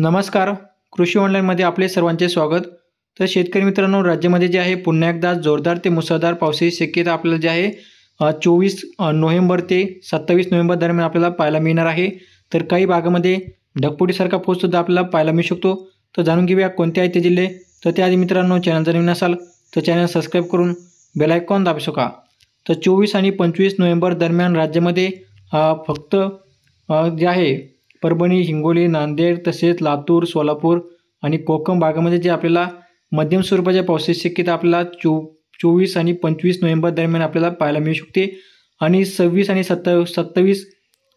नमस्कार कृषी ऑनलाईनमध्ये आपले सर्वांचे स्वागत तर शेतकरी मित्रांनो राज्यामध्ये जे आहे पुन्हा एकदा जोरदार ते मुसळधार पावसाची शक्यता आपल्याला जे आहे चोवीस नोव्हेंबर ते सत्तावीस नोव्हेंबर दरम्यान आपल्याला पाहायला मिळणार आहे तर काही भागामध्ये ढगपुटीसारखा पाऊससुद्धा आपल्याला पाहायला मिळू शकतो तर जाणून घेऊया कोणते आहेत ते जिल्हे तर त्याआधी मित्रांनो चॅनल जर नवीन असाल तर चॅनल सबस्क्राईब करून बेलायकॉन दाबू शका तर चोवीस आणि पंचवीस नोव्हेंबर दरम्यान राज्यामध्ये फक्त जे आहे परभणी हिंगोली नांदेड तसेच लातूर सोलापूर आणि कोकम भागामध्ये जे आपल्याला मध्यम स्वरूपाच्या पावसाची शक्यता आपल्याला चो चोवीस आणि पंचवीस नोव्हेंबर दरम्यान आपल्याला पाहायला मिळू शकते आणि सव्वीस आणि सत्ता सत्तावीस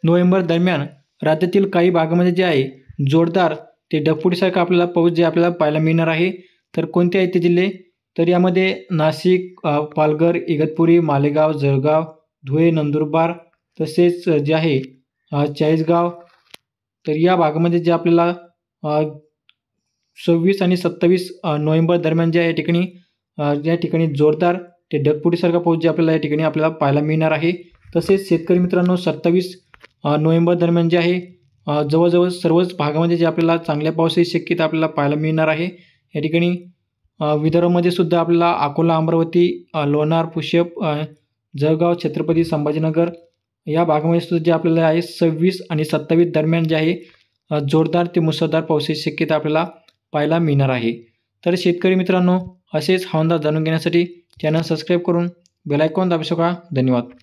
नोव्हेंबर दरम्यान राज्यातील काही भागामध्ये जे आहे जोरदार ते डगफुटीसारखा आपल्याला पाऊस जे आपल्याला पाहायला मिळणार आहे तर कोणते आहेत ते जिल्हे तर यामध्ये नाशिक पालघर इगतपुरी मालेगाव जळगाव धुळे नंदुरबार तसेच जे आहे चाळीसगाव तर या भागामध्ये जे आपल्याला सव्वीस आणि सत्तावीस नोव्हेंबर दरम्यान जे या ठिकाणी या ठिकाणी जोरदार ते ढगपुटीसारखा पाऊस जे आपल्याला या ठिकाणी आपल्याला पाहायला मिळणार आहे तसेच शेतकरी मित्रांनो सत्तावीस नोव्हेंबर दरम्यान जे आहे जवळजवळ सर्वच भागामध्ये जे आपल्याला चांगल्या पावसाची शक्यता आपल्याला पाहायला मिळणार आहे या ठिकाणी विदर्भामध्ये सुद्धा आपल्याला अकोला अमरावती लोणार पुष्यप जळगाव छत्रपती संभाजीनगर या भागामध्ये सुद्धा जे आपल्याला आहे सव्वीस आणि सत्तावीस दरम्यान जे आहे जोरदार ते मुसळधार पावसाची शक्यता आपल्याला पाहायला मिळणार आहे तर शेतकरी मित्रांनो असेच हवांदाज जाणून घेण्यासाठी चॅनल सबस्क्राईब करून बेलायकॉन दाबू शका धन्यवाद